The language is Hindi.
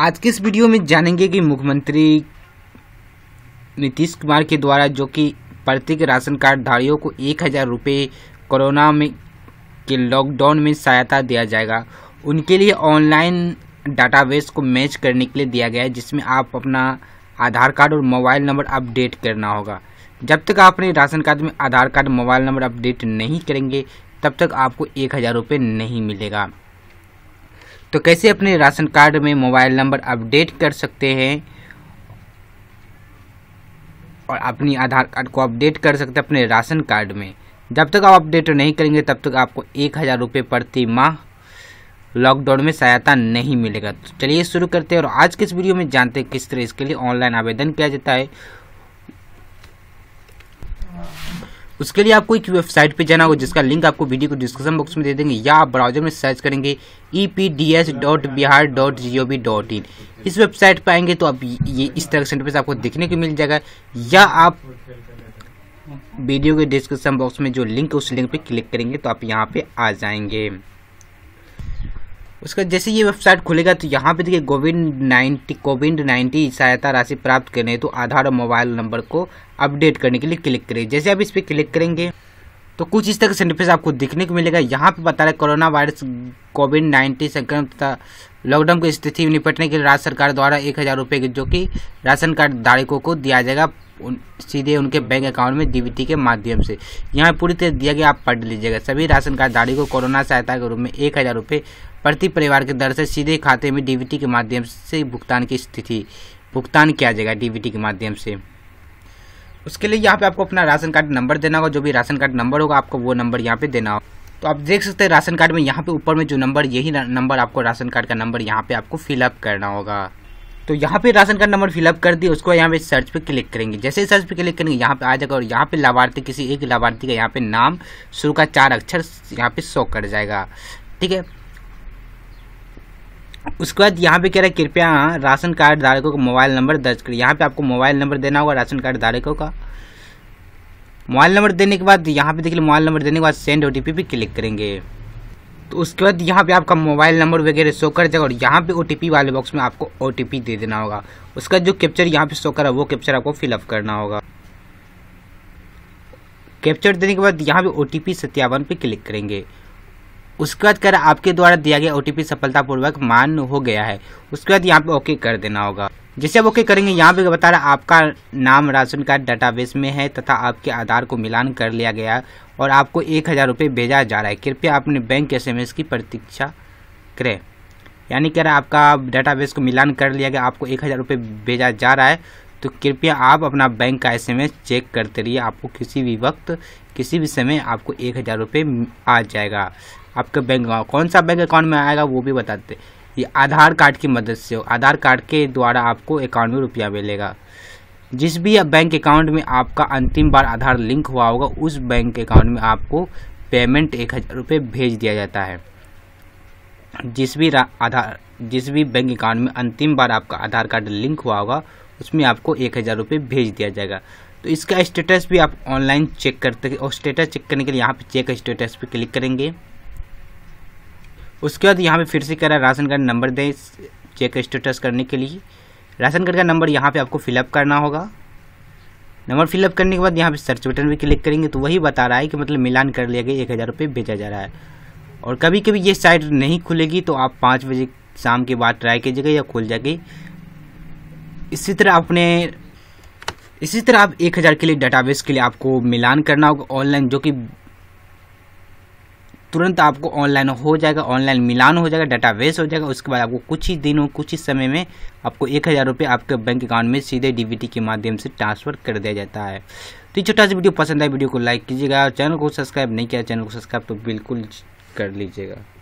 आज के इस वीडियो में जानेंगे कि मुख्यमंत्री नीतीश कुमार के द्वारा जो कि प्रत्येक राशन कार्ड धारियों को एक हज़ार रुपये कोरोना में के लॉकडाउन में सहायता दिया जाएगा उनके लिए ऑनलाइन डाटाबेस को मैच करने के लिए दिया गया है जिसमें आप अपना आधार कार्ड और मोबाइल नंबर अपडेट करना होगा जब तक आप अपने राशन कार्ड में Aadhaar card mobile number update नहीं करेंगे तब तक आपको एक हज़ार रुपये नहीं मिलेगा तो कैसे अपने राशन कार्ड में मोबाइल नंबर अपडेट कर सकते हैं और अपनी आधार कार्ड को अपडेट कर सकते हैं अपने राशन कार्ड में जब तक आप अपडेट नहीं करेंगे तब तक आपको एक हज़ार रुपये प्रति माह लॉकडाउन में सहायता नहीं मिलेगा तो चलिए शुरू करते हैं और आज के इस वीडियो में जानते हैं किस तरह इसके लिए ऑनलाइन आवेदन किया जाता है उसके लिए आपको एक वेबसाइट पे जाना होगा जिसका लिंक आपको वीडियो को डिस्क्रिप्शन बॉक्स में दे देंगे या आप ब्राउजर में सर्च करेंगे e dot Bihar dot dot in इस वेबसाइट पर आएंगे तो आप ये इस तरह सेंटर पे आपको देखने को मिल जाएगा या आप वीडियो के डिस्क्रिप्शन बॉक्स में जो लिंक है उस लिंक पे क्लिक करेंगे तो आप यहाँ पे आ जाएंगे उसका जैसे ये वेबसाइट खुलेगा तो यहाँ पे देखिए कोविड नाइन्टी कोविड नाइन्टी सहायता राशि प्राप्त करने तो आधार और मोबाइल नंबर को अपडेट करने के लिए क्लिक करें जैसे आप इस पर क्लिक करेंगे तो कुछ इस तरह का सेंटरफेस आपको देखने को मिलेगा यहाँ पे बता रहे कोरोना वायरस कोविड नाइन्टीन संक्रमण तथा लॉकडाउन की स्थिति निपटने के लिए राज्य सरकार द्वारा एक हज़ार रुपये जो कि राशन कार्ड धारकों को दिया जाएगा उन सीधे उनके बैंक अकाउंट में डीबीटी के माध्यम से यहाँ पूरी तरह दिया गया आप पढ़ लीजिएगा सभी राशन धारी को कोरोना सहायता के रूप में एक हज़ार रुपये प्रति परिवार के दर से सीधे खाते में डीबीटी के माध्यम से भुगतान की स्थिति भुगतान किया जाएगा डीबीटी के माध्यम से उसके लिए यहाँ पे आपको अपना राशन कार्ड नंबर देना होगा जो भी राशन कार्ड नंबर होगा आपको वो नंबर यहाँ पे देना होगा तो आप देख सकते हैं राशन कार्ड में यहाँ पे ऊपर में जो नंबर यही नंबर आपको राशन कार्ड का नंबर यहाँ पे आपको फिलअप करना होगा तो यहाँ पे राशन कार्ड नंबर फिलअप कर दिया उसको यहाँ पे सर्च पे क्लिक करेंगे जैसे ही सर्च पे क्लिक करेंगे यहाँ पे आ जाएगा और यहाँ पे लाभार्थी किसी एक लाभार्थी का यहाँ पे नाम शुरू का चार अक्षर यहाँ पे शो कर जाएगा ठीक है उसके बाद यहाँ पे कह रहा है कृपया राशन कार्ड धारकों का मोबाइल नंबर दर्ज करिए यहाँ पे आपको मोबाइल नंबर देना होगा राशन कार्ड धारकों का मोबाइल नंबर देने के बाद यहाँ पे देखिए मोबाइल नंबर देने के बाद सेंड ओ पी क्लिक करेंगे तो उसके बाद यहाँ पे आपका मोबाइल नंबर वगैरह शो कर जाएगा और यहाँ पे ओटीपी वाले बॉक्स में आपको ओटीपी दे देना होगा उसका जो कैप्चर यहाँ पे शो करा वो कैप्चर आपको फिलअप करना होगा कैप्चर देने के बाद यहाँ पे ओ टी सत्यावन पे क्लिक करेंगे उसके बाद कर आपके द्वारा दिया गया ओटीपी सफलतापूर्वक मान हो गया है उसके बाद यहाँ पे ओके कर देना होगा जैसे आप ओके करेंगे यहाँ पे बता रहा आपका नाम राशन कार्ड डाटाबेस में है तथा आपके आधार को मिलान कर लिया गया और आपको एक हज़ार रुपये भेजा जा रहा है कृपया अपने बैंक एस की प्रतीक्षा करें यानी कह रहा आपका डाटाबेस को मिलान कर लिया गया आपको एक हज़ार रूपए भेजा जा रहा है तो कृपया आप अपना बैंक का एसएमएस चेक करते रहिए आपको किसी भी वक्त किसी भी समय आपको एक हज़ार रुपये आ जाएगा आपके बैंक अकाउंट कौन सा बैंक अकाउंट में आएगा वो भी बताते ये आधार कार्ड की मदद से हो आधार कार्ड के द्वारा आपको अकाउंट में रुपया मिलेगा जिस भी बैंक अकाउंट में आपका अंतिम बार आधार लिंक हुआ होगा उस बैंक अकाउंट में आपको पेमेंट एक हज़ार रुपये भेज दिया जाता है जिस भी आधार जिस भी बैंक अकाउंट में अंतिम बार आपका आधार कार्ड लिंक हुआ होगा उसमें आपको एक हज़ार रुपये भेज दिया जाएगा तो इसका स्टेटस भी आप ऑनलाइन चेक करते और स्टेटस चेक करने के लिए यहाँ पर चेक स्टेटस पर क्लिक करेंगे उसके बाद यहाँ पे फिर से कह रहा है राशन कार्ड नंबर दें चेक स्टेटस करने के लिए राशन कार्ड का नंबर यहाँ पे आपको फिलअप करना होगा नंबर फिलअप करने के बाद यहाँ पे सर्च बटन भी क्लिक करेंगे तो वही बता रहा है कि मतलब मिलान कर लिया गया एक हज़ार रुपये भेजा जा रहा है और कभी कभी ये साइट नहीं खुलेगी तो आप पाँच बजे शाम के बाद ट्राई कीजिएगा या खुल जाएगी इसी तरह आपने इसी तरह आप एक हज़ार के लिए डाटाबेस के लिए आपको मिलान करना होगा ऑनलाइन जो कि तुरंत आपको ऑनलाइन हो जाएगा ऑनलाइन मिलान हो जाएगा डाटा वेस्ट हो जाएगा उसके बाद आपको कुछ ही दिनों कुछ ही समय में आपको एक हज़ार रुपये आपके बैंक अकाउंट में सीधे डीबीटी के माध्यम से ट्रांसफर कर दिया जाता है तो ये छोटा सा वीडियो पसंद आए वीडियो को लाइक कीजिएगा चैनल को सब्सक्राइब नहीं किया चैनल को सब्सक्राइब तो बिल्कुल कर लीजिएगा